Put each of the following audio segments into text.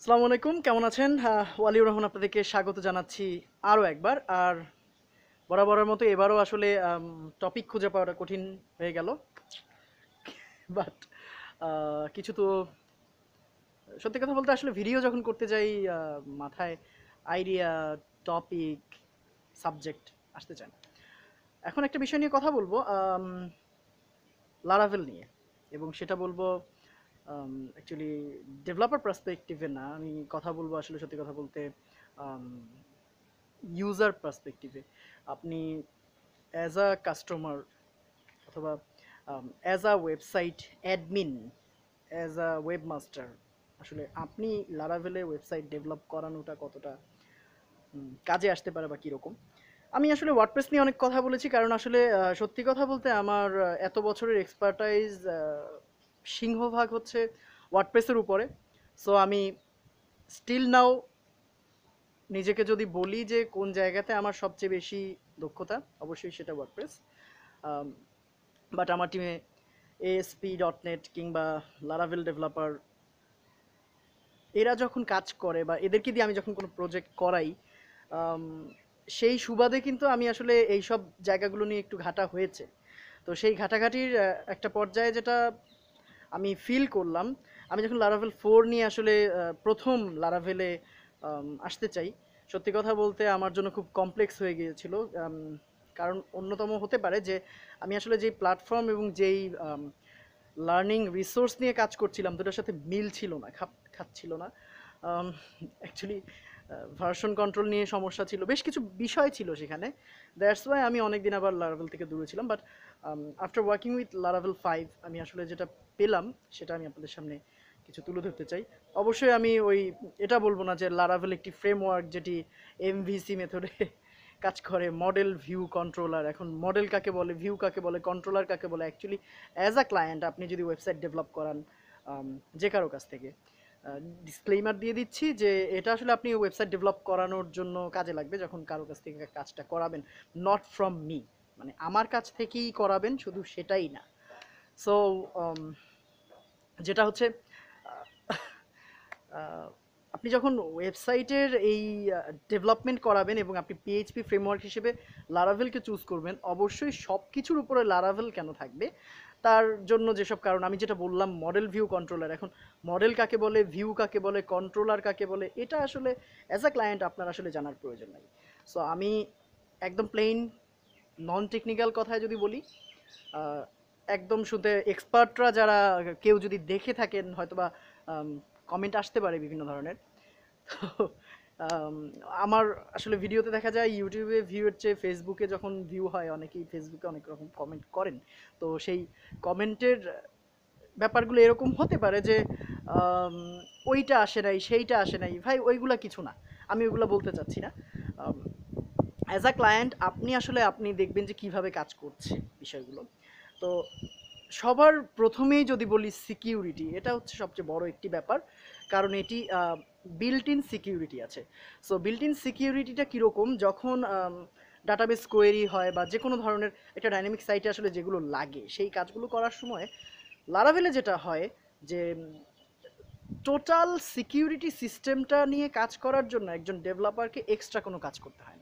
আসসালামু আলাইকুম কেমন আছেন হ্যাঁ, ওয়ালিউর রহমান আপনাদেরকে স্বাগত জানাচ্ছি আরও একবার আর বরাবরের মতো এবারও আসলে টপিক খুঁজে পাওয়াটা কঠিন হয়ে গেল বাট কিছু তো সত্যি কথা বলতে আসলে ভিডিও যখন করতে যাই মাথায় আইডিয়া টপিক সাবজেক্ট আসতে চান এখন একটা বিষয় নিয়ে কথা বলবো লারাভেল নিয়ে এবং সেটা বলবো অ্যাকচুয়ালি ডেভেলপার পার্সপেক্টিভে না আমি কথা বলবো আসলে সত্যি কথা বলতে ইউজার um, পার্সপেক্টিভে আপনি অ্যাজ আ কাস্টমার অথবা as a website admin as a web master আসলে আপনি লারাভেলে ওয়েবসাইট ডেভেলপ করানোটা কতটা কাজে আসতে পারে বা কীরকম আমি আসলে ওয়ার্ডপ্রেস নিয়ে অনেক কথা বলেছি কারণ আসলে সত্যি কথা বলতে আমার এত বছরের এক্সপার্টাইজ সিংহভাগ হচ্ছে ওয়ার্ডপ্রেসের উপরে সো আমি স্টিল নাও নিজেকে যদি বলি যে কোন জায়গাতে আমার সবচেয়ে বেশি দক্ষতা অবশ্যই সেটা ওয়ার্ডপ্রেস বাট আমার টিমে এএসপি ডট নেট কিংবা লারাভেল ডেভেলপার এরা যখন কাজ করে বা এদেরকে দিয়ে আমি যখন কোনো প্রজেক্ট করাই সেই সুবাদে কিন্তু আমি আসলে এই সব জায়গাগুলো নিয়ে একটু ঘাটা হয়েছে তো সেই ঘাটাঘাটির একটা পর্যায়ে যেটা আমি ফিল করলাম আমি যখন লারাভেল ফোর নিয়ে আসলে প্রথম লারাভেলে আসতে চাই সত্যি কথা বলতে আমার জন্য খুব কমপ্লেক্স হয়ে গিয়েছিল কারণ অন্যতম হতে পারে যে আমি আসলে যেই প্ল্যাটফর্ম এবং যেই লার্নিং রিসোর্স নিয়ে কাজ করছিলাম দুটার সাথে মিল ছিল না খাপ খাচ্ছিল না অ্যাকচুয়ালি ভার্সন কন্ট্রোল নিয়ে সমস্যা ছিল বেশ কিছু বিষয় ছিল সেখানে দ্যাটস ওয়াই আমি অনেকদিন আবার লার্ভেল থেকে দূরে ছিলাম but after working with Laravel five আমি আসলে যেটা পেলাম সেটা আমি আপনাদের সামনে কিছু তুলে ধরতে চাই অবশ্যই আমি ওই এটা বলবো না যে লারাভেল একটি ফ্রেমওয়ার্ক যেটি এমভিসি মেথডে কাজ করে মডেল ভিউ কন্ট্রোলার এখন মডেল কাকে বলে ভিউ কাকে বলে কন্ট্রোলার কাকে বলে অ্যাকচুয়ালি অ্যাজ আ ক্লায়েন্ট আপনি যদি ওয়েবসাইট ডেভেলপ করান um, যে কারো কাছ থেকে ডিসক্লেইমার দিয়ে দিচ্ছি যে এটা আসলে আপনি ওয়েবসাইট ডেভেলপ করানোর জন্য কাজে লাগবে যখন কারো কাছ থেকে কাজটা করাবেন নট ফ্রম মি মানে আমার কাছ থেকেই করাবেন শুধু সেটাই না সো um, যেটা হচ্ছে আপনি যখন ওয়েবসাইটের এই ডেভেলপমেন্ট করাবেন এবং আপনি পিএইচপি ফ্রেমওয়ার্ক হিসেবে লারাভেলকে চুজ করবেন অবশ্যই সব কিছুর উপরে লারাভেল কেন থাকবে তার জন্য যেসব কারণ আমি যেটা বললাম মডেল ভিউ কন্ট্রোলার এখন মডেল কাকে বলে ভিউ কাকে বলে কন্ট্রোলার কাকে বলে এটা আসলে অ্যাজ আ ক্লায়েন্ট আপনার আসলে জানার প্রয়োজন নাই সো আমি একদম প্লেন নন টেকনিক্যাল কথায় যদি বলি একদম শুনতে এক্সপার্টরা যারা কেউ যদি দেখে থাকেন হয়তোবা কমেন্ট আসতে পারে বিভিন্ন ধরনের তো আমার আসলে ভিডিওতে দেখা যায় ইউটিউবে ভিউয়ের চেয়ে ফেসবুকে যখন ভিউ হয় অনেকেই ফেসবুকে অনেক রকম কমেন্ট করেন তো সেই কমেন্টের ব্যাপারগুলো এরকম হতে পারে যে ওইটা আসে নাই সেইটা আসে নাই ভাই ওইগুলা কিছু না আমি ওইগুলো বলতে চাচ্ছি না অ্যাজ আ ক্লায়েন্ট আপনি আসলে আপনি দেখবেন যে কিভাবে কাজ করছে বিষয়গুলো তো সবার প্রথমেই যদি বলি সিকিউরিটি এটা হচ্ছে সবচেয়ে বড় একটি ব্যাপার কারণ এটি বিল্ট ইন সিকিউরিটি আছে সো বিল্ট ইন সিকিউরিটিটা কীরকম যখন ডাটাবেস কোয়েরি হয় বা যে কোনো ধরনের একটা ডাইনামিক সাইটে আসলে যেগুলো লাগে সেই কাজগুলো করার সময় লারাভেলে যেটা হয় যে টোটাল সিকিউরিটি সিস্টেমটা নিয়ে কাজ করার জন্য একজন ডেভেলপারকে এক্সট্রা কোনো কাজ করতে হয়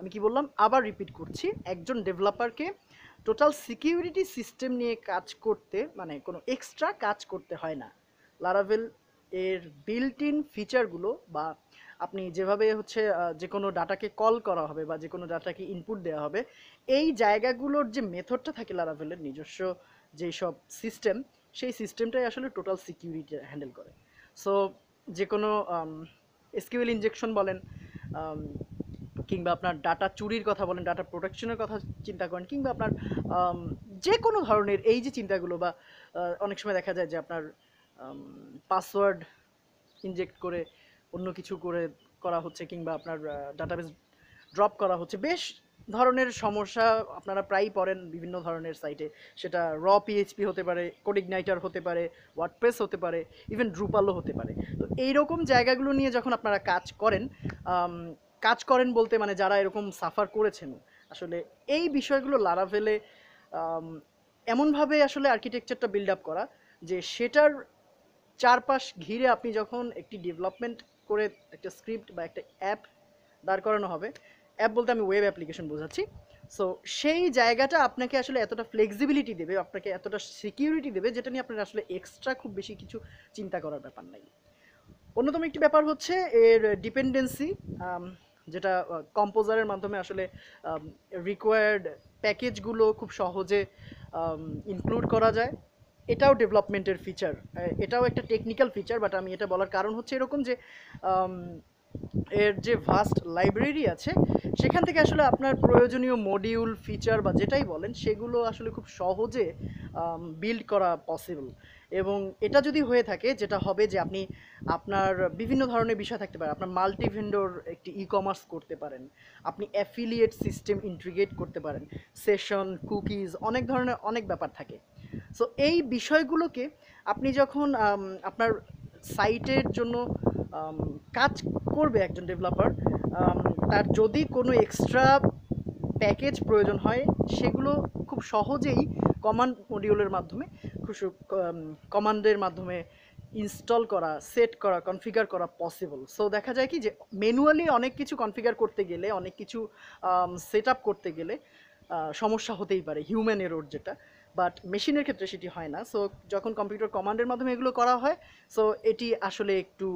আমি কি বললাম আবার রিপিট করছি একজন ডেভেলপারকে টোটাল সিকিউরিটি সিস্টেম নিয়ে কাজ করতে মানে কোনো এক্সট্রা কাজ করতে হয় না লারাভেল এর বিল্ট ইন ফিচারগুলো বা আপনি যেভাবে হচ্ছে যে কোনো ডাটাকে কল করা হবে বা যে কোনো ডাটাকে ইনপুট দেওয়া হবে এই জায়গাগুলোর যে মেথডটা থাকে লারাভেলের নিজস্ব যেই সব সিস্টেম সেই সিস্টেমটাই আসলে টোটাল সিকিউরিটি হ্যান্ডেল করে সো যে কোনো স্কিউল ইঞ্জেকশন বলেন কিংবা আপনার ডাটা চুরির কথা বলেন ডাটা প্রোটেকশনের কথা চিন্তা করেন কিংবা আপনার যে কোনো ধরনের এই যে চিন্তাগুলো বা অনেক সময় দেখা যায় যে আপনার পাসওয়ার্ড ইনজেক্ট করে অন্য কিছু করে করা হচ্ছে কিংবা আপনার ডাটাবেস ড্রপ করা হচ্ছে বেশ ধরনের সমস্যা আপনারা প্রায়ই পড়েন বিভিন্ন ধরনের সাইটে সেটা র পিএইচপি হতে পারে কোডিগনাইটার হতে পারে ওয়ার্ডপ্রেস হতে পারে ইভেন ড্রুপালও হতে পারে তো এইরকম জায়গাগুলো নিয়ে যখন আপনারা কাজ করেন কাজ করেন বলতে মানে যারা এরকম সাফার করেছেন আসলে এই বিষয়গুলো লারাভেলে এমনভাবে আসলে আর্কিটেকচারটা বিল্ড আপ করা যে সেটার চারপাশ ঘিরে আপনি যখন একটি ডেভেলপমেন্ট করে একটা স্ক্রিপ্ট বা একটা অ্যাপ দাঁড় করানো হবে অ্যাপ বলতে আমি ওয়েব অ্যাপ্লিকেশন বোঝাচ্ছি সো সেই জায়গাটা আপনাকে আসলে এতটা ফ্লেক্সিবিলিটি দেবে আপনাকে এতটা সিকিউরিটি দেবে যেটা নিয়ে আপনার আসলে এক্সট্রা খুব বেশি কিছু চিন্তা করার ব্যাপার নাই অন্যতম একটি ব্যাপার হচ্ছে এর ডিপেন্ডেন্সি যেটা কম্পোজারের মাধ্যমে আসলে রিকোয়ার্ড প্যাকেজগুলো খুব সহজে ইনক্লুড করা যায় এটাও ডেভেলপমেন্টের ফিচার এটাও একটা টেকনিক্যাল ফিচার বাট আমি এটা বলার কারণ হচ্ছে এরকম যে এর যে ভাস্ট লাইব্রেরি আছে সেখান থেকে আসলে আপনার প্রয়োজনীয় মডিউল ফিচার বা যেটাই বলেন সেগুলো আসলে খুব সহজে বিল্ড করা পসিবল এবং এটা যদি হয়ে থাকে যেটা হবে যে আপনি আপনার বিভিন্ন ধরনের বিষয় থাকতে পারে আপনার মাল্টিভেন্ডোর একটি ই কমার্স করতে পারেন আপনি অ্যাফিলিয়েট সিস্টেম ইন্ট্রিগেট করতে পারেন সেশন কুকিজ অনেক ধরনের অনেক ব্যাপার থাকে সো এই বিষয়গুলোকে আপনি যখন আপনার সাইটের জন্য কাজ করবে একজন ডেভেলপার তার যদি কোনো এক্সট্রা প্যাকেজ প্রয়োজন হয় সেগুলো খুব সহজেই কমান মডিউলের মাধ্যমে খুশু কমান্ডের মাধ্যমে ইনস্টল করা সেট করা কনফিগার করা পসিবল সো দেখা যায় কি যে ম্যানুয়ালি অনেক কিছু কনফিগার করতে গেলে অনেক কিছু সেট করতে গেলে সমস্যা হতেই পারে হিউম্যান এরোর যেটা বাট মেশিনের ক্ষেত্রে সেটি হয় না সো যখন কম্পিউটার কমান্ডের মাধ্যমে এগুলো করা হয় সো এটি আসলে একটু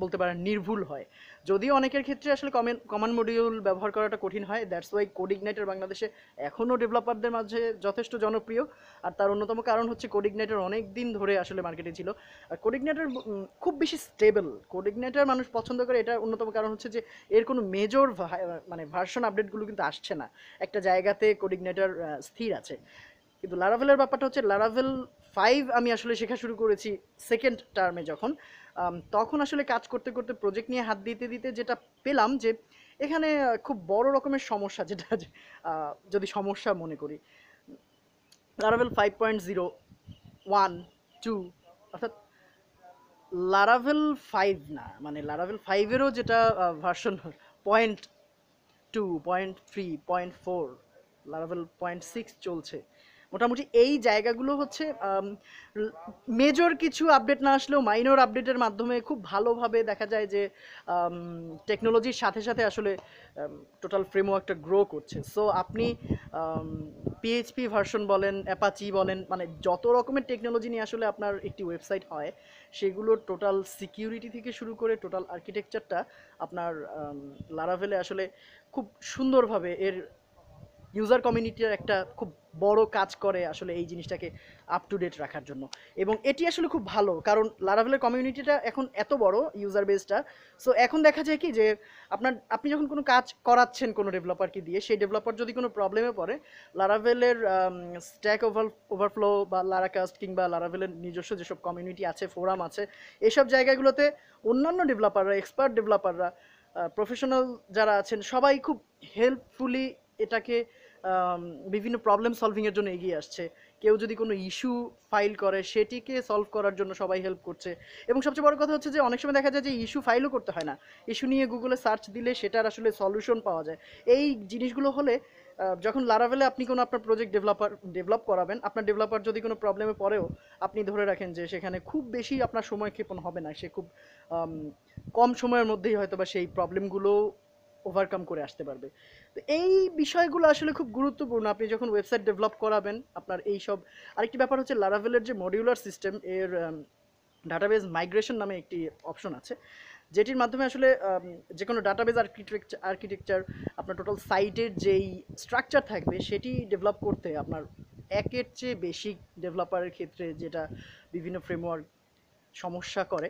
বলতে পারেন নির্ভুল হয় যদিও অনেকের ক্ষেত্রে আসলে কমেন কমন মডিউল ব্যবহার করাটা কঠিন হয় দ্যাটস ওয়াই কোডিগনাইটার বাংলাদেশে এখনও ডেভেলপারদের মাঝে যথেষ্ট জনপ্রিয় আর তার অন্যতম কারণ হচ্ছে কোডিগনাইটার অনেক দিন ধরে আসলে মার্কেটে ছিল আর কোডিগনাইটার খুব বেশি স্টেবল কোডিগনাইটার মানুষ পছন্দ করে এটার অন্যতম কারণ হচ্ছে যে এর কোনো মেজর মানে ভার্সন আপডেটগুলো কিন্তু আসছে না একটা জায়গাতে কোডিগনাইটার স্থির আছে কিন্তু লারাভেলের ব্যাপারটা হচ্ছে লারাভেল ফাইভ আমি আসলে শেখা শুরু করেছি সেকেন্ড টার্মে যখন তখন আসলে কাজ করতে করতে প্রজেক্ট নিয়ে হাত দিতে দিতে যেটা পেলাম যে এখানে খুব বড় রকমের সমস্যা যেটা যদি সমস্যা মনে করি Laravel five point zero one two অর্থাৎ লারাভেল ফাইভ না মানে লারাভেল ফাইভেরও যেটা version point two point three point four Laravel point six চলছে মোটামুটি এই জায়গাগুলো হচ্ছে মেজর কিছু আপডেট না আসলেও মাইনর আপডেটের মাধ্যমে খুব ভালোভাবে দেখা যায় যে টেকনোলজির সাথে সাথে আসলে টোটাল ফ্রেমওয়ার্কটা গ্রো করছে সো আপনি পিএইচপি ভার্সন বলেন অ্যাপাচি বলেন মানে যত রকমের টেকনোলজি নিয়ে আসলে আপনার একটি ওয়েবসাইট হয় সেগুলোর টোটাল সিকিউরিটি থেকে শুরু করে টোটাল আর্কিটেকচারটা আপনার লারাভেলে আসলে খুব সুন্দরভাবে এর ইউজার কমিউনিটির একটা খুব বড় কাজ করে আসলে এই জিনিসটাকে আপ টু ডেট রাখার জন্য এবং এটি আসলে খুব ভালো কারণ লারাভেলের কমিউনিটিটা এখন এত বড় ইউজার বেসটা সো এখন দেখা যায় কি যে আপনার আপনি যখন কোনো কাজ করাচ্ছেন কোনো ডেভেলপারকে দিয়ে সেই ডেভেলপার যদি কোনো প্রবলেমে পড়ে লারাভেলের স্ট্যাক ওভার ওভারফ্লো বা লারাকাস্ট কিংবা লারাভেলের নিজস্ব যেসব কমিউনিটি আছে ফোরাম আছে এসব জায়গাগুলোতে অন্যান্য ডেভেলপাররা এক্সপার্ট ডেভেলপাররা প্রফেশনাল যারা আছেন সবাই খুব হেল্পফুলি এটাকে বিভিন্ন প্রবলেম সলভিংয়ের জন্য এগিয়ে আসছে কেউ যদি কোনো ইস্যু ফাইল করে সেটিকে সলভ করার জন্য সবাই হেল্প করছে এবং সবচেয়ে বড় কথা হচ্ছে যে অনেক সময় দেখা যায় যে ইস্যু ফাইলও করতে হয় না ইস্যু নিয়ে গুগলে সার্চ দিলে সেটার আসলে সলিউশন পাওয়া যায় এই জিনিসগুলো হলে যখন লারাভেলে আপনি কোনো আপনার প্রজেক্ট ডেভেলপার ডেভেলপ করাবেন আপনার ডেভেলপার যদি কোনো প্রবলেমে পড়েও আপনি ধরে রাখেন যে সেখানে খুব বেশি আপনার সময় ক্ষেপণ হবে না সে খুব কম সময়ের মধ্যেই হয়তো বা সেই প্রবলেমগুলো ওভারকাম করে আসতে পারবে তো এই বিষয়গুলো আসলে খুব গুরুত্বপূর্ণ আপনি যখন ওয়েবসাইট ডেভেলপ করাবেন আপনার এই সব আরেকটি ব্যাপার হচ্ছে লারাভেলের যে মডিউলার সিস্টেম এর ডাটাবেজ মাইগ্রেশন নামে একটি অপশন আছে যেটির মাধ্যমে আসলে যে কোনো ডাটাবেজ আর্কিটেকচার আর্কিটেকচার আপনার টোটাল সাইটের যেই স্ট্রাকচার থাকবে সেটি ডেভেলপ করতে আপনার একের চেয়ে বেশি ডেভেলপারের ক্ষেত্রে যেটা বিভিন্ন ফ্রেমওয়ার্ক সমস্যা করে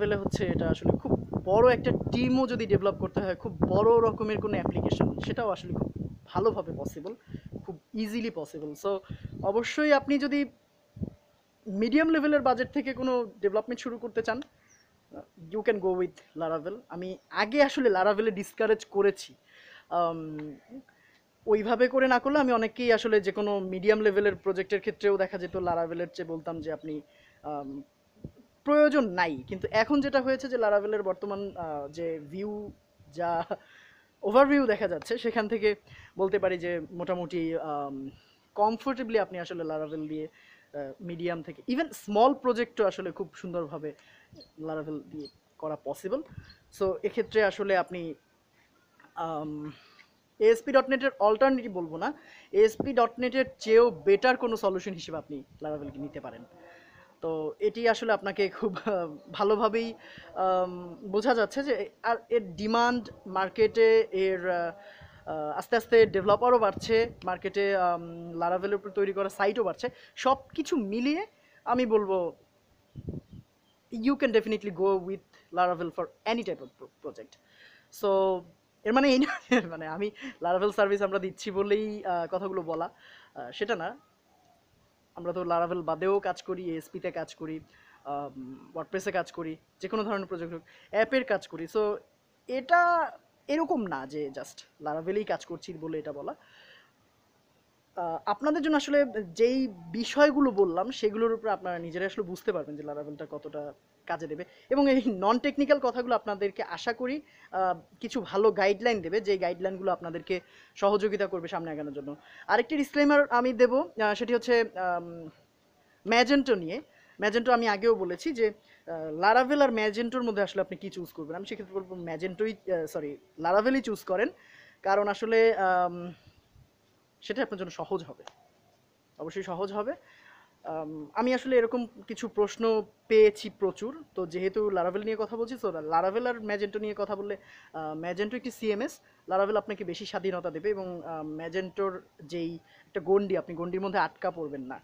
ফেলে হচ্ছে এটা আসলে খুব বড় একটা টিমও যদি ডেভেলপ করতে হয় খুব বড় রকমের কোনো অ্যাপ্লিকেশন সেটাও আসলে খুব ভালোভাবে পসিবল খুব ইজিলি পসিবল সো অবশ্যই আপনি যদি মিডিয়াম লেভেলের বাজেট থেকে কোনো ডেভেলপমেন্ট শুরু করতে চান you can go with Laravel আমি আগে আসলে লারাভেলে ডিসকারেজ করেছি ওইভাবে করে না করলে আমি অনেকেই আসলে যে কোনো মিডিয়াম লেভেলের প্রজেক্টের ক্ষেত্রেও দেখা যেত লারাভেলের চেয়ে বলতাম যে আপনি প্রয়োজন নাই কিন্তু এখন যেটা হয়েছে যে লারাভেলের বর্তমান যে ভিউ যা ওভারভিউ দেখা যাচ্ছে সেখান থেকে বলতে পারি যে মোটামুটি কমফোর্টেবলি আপনি আসলে লারাভেল দিয়ে মিডিয়াম থেকে ইভেন স্মল প্রজেক্টও আসলে খুব সুন্দরভাবে লারাভেল দিয়ে করা পসিবল সো এক্ষেত্রে আসলে আপনি এএসপি ডট নেটের অল্টারনেটিভ বলবো না এএসপি ডট নেটের চেয়েও বেটার কোনো সলিউশন হিসেবে আপনি লারাভেলকে নিতে পারেন তো এটি আসলে আপনাকে খুব ভালোভাবেই বোঝা যাচ্ছে যে আর এর ডিমান্ড মার্কেটে এর আস্তে আস্তে ডেভেলপারও বাড়ছে মার্কেটে লারাভেলের উপর তৈরি করা সাইটও বাড়ছে সব কিছু মিলিয়ে আমি বলবো you can definitely go with Laravel for any type of project so এর মানে এই না মানে আমি লারাভেল সার্ভিস আমরা দিচ্ছি বলেই কথাগুলো বলা সেটা না আমরা তো লারাভেল বাদেও কাজ করি এসপিতে কাজ করি ওয়ার্ডপ্রেসে কাজ করি যে কোনো ধরনের প্রজেক্ট অ্যাপের কাজ করি সো এটা এরকম না যে জাস্ট লারাভেলেই কাজ করছি বলে এটা বলা আপনাদের জন্য আসলে যেই বিষয়গুলো বললাম সেগুলোর উপর আপনারা নিজেরা আসলে বুঝতে পারবেন যে লারাভেলটা কতটা কাজে দেবে এবং এই নন টেকনিক্যাল কথাগুলো আপনাদেরকে আশা করি কিছু ভালো গাইডলাইন দেবে যে গাইডলাইনগুলো আপনাদেরকে সহযোগিতা করবে সামনে আগানোর জন্য আরেকটি ডিসক্লেমার আমি দেব সেটি হচ্ছে ম্যাজেন্টো নিয়ে ম্যাজেন্টো আমি আগেও বলেছি যে লারাভেল আর ম্যাজেন্টোর মধ্যে আসলে আপনি কী চুজ করবেন আমি সেক্ষেত্রে বলবো ম্যাজেন্টোই সরি লারাভেলই চুজ করেন কারণ আসলে সেটা আপনার জন্য সহজ হবে অবশ্যই সহজ হবে আমি আসলে এরকম কিছু প্রশ্ন পেয়েছি প্রচুর তো যেহেতু লারাভেল নিয়ে কথা বলছি তো লারাভেল আর ম্যাজেন্টো নিয়ে কথা বললে ম্যাজেন্টো একটি সিএমএস লারাভেল আপনাকে বেশি স্বাধীনতা দেবে এবং ম্যাজেন্টোর যেই একটা গন্ডি আপনি গন্ডির মধ্যে আটকা পড়বেন না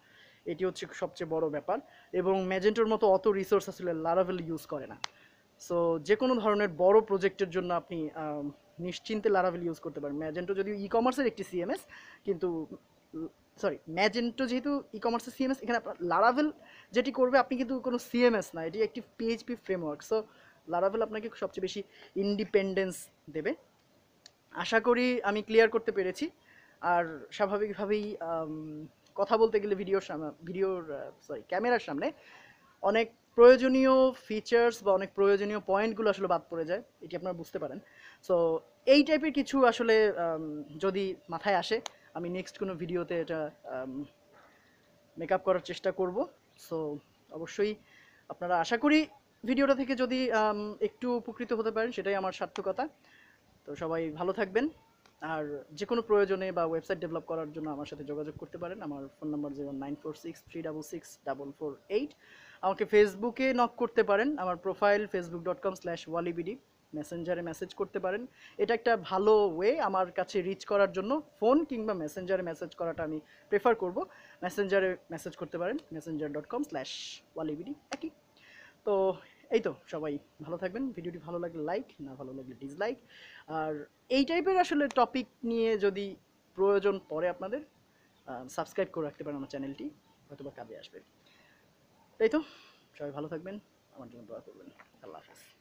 এটি হচ্ছে সবচেয়ে বড় ব্যাপার এবং ম্যাজেন্টোর মতো অত রিসোর্স আসলে লারাভেল ইউজ করে না সো যে কোনো ধরনের বড় প্রজেক্টের জন্য আপনি নিশ্চিন্তে লারাভেল ইউজ করতে পারেন ম্যাজেন্টো যদিও ই কমার্সের একটি সিএমএস কিন্তু সরি ম্যাজেন্টো যেহেতু ই কমার্সের সিএমএস এখানে আপনার লারাভেল যেটি করবে আপনি কিন্তু কোনো সিএমএস না এটি একটি পিএইচপি ফ্রেমওয়ার্ক সো লারাভেল আপনাকে সবচেয়ে বেশি ইন্ডিপেন্ডেন্স দেবে আশা করি আমি ক্লিয়ার করতে পেরেছি আর স্বাভাবিকভাবেই কথা বলতে গেলে ভিডিওর সামনে ভিডিওর সরি ক্যামেরার সামনে অনেক প্রয়োজনীয় ফিচার্স বা অনেক প্রয়োজনীয় পয়েন্টগুলো আসলে বাদ পড়ে যায় এটি আপনারা বুঝতে পারেন সো এই টাইপের কিছু আসলে যদি মাথায় আসে আমি নেক্সট কোনো ভিডিওতে এটা মেকআপ করার চেষ্টা করব সো অবশ্যই আপনারা আশা করি ভিডিওটা থেকে যদি একটু উপকৃত হতে পারেন সেটাই আমার সার্থকতা তো সবাই ভালো থাকবেন আর যে কোনো প্রয়োজনে বা ওয়েবসাইট ডেভেলপ করার জন্য আমার সাথে যোগাযোগ করতে পারেন আমার phone number zero nine four six three double six double four eight আমাকে ফেসবুকে নক করতে পারেন আমার profile Facebook dot com slash ওয়ালিবিডি মেসেঞ্জারে মেসেজ করতে পারেন এটা একটা ভালো ওয়ে আমার কাছে রিচ করার জন্য ফোন কিংবা মেসেঞ্জারে মেসেজ করাটা আমি প্রেফার করব মেসেঞ্জারে মেসেজ করতে পারেন মেসেঞ্জার ডট কম স্ল্যাশ ওয়ালিবিডি একই তো এই তো সবাই ভালো থাকবেন ভিডিওটি ভালো লাগলে লাইক না ভালো লাগলে ডিসলাইক আর এই টাইপের আসলে টপিক নিয়ে যদি প্রয়োজন পড়ে আপনাদের সাবস্ক্রাইব করে রাখতে পারেন আমার চ্যানেলটি হয়তো বা কাজে আসবে তাই তো সবাই ভালো থাকবেন আমার জন্য দোয়া করবেন আল্লাহ হাফিজ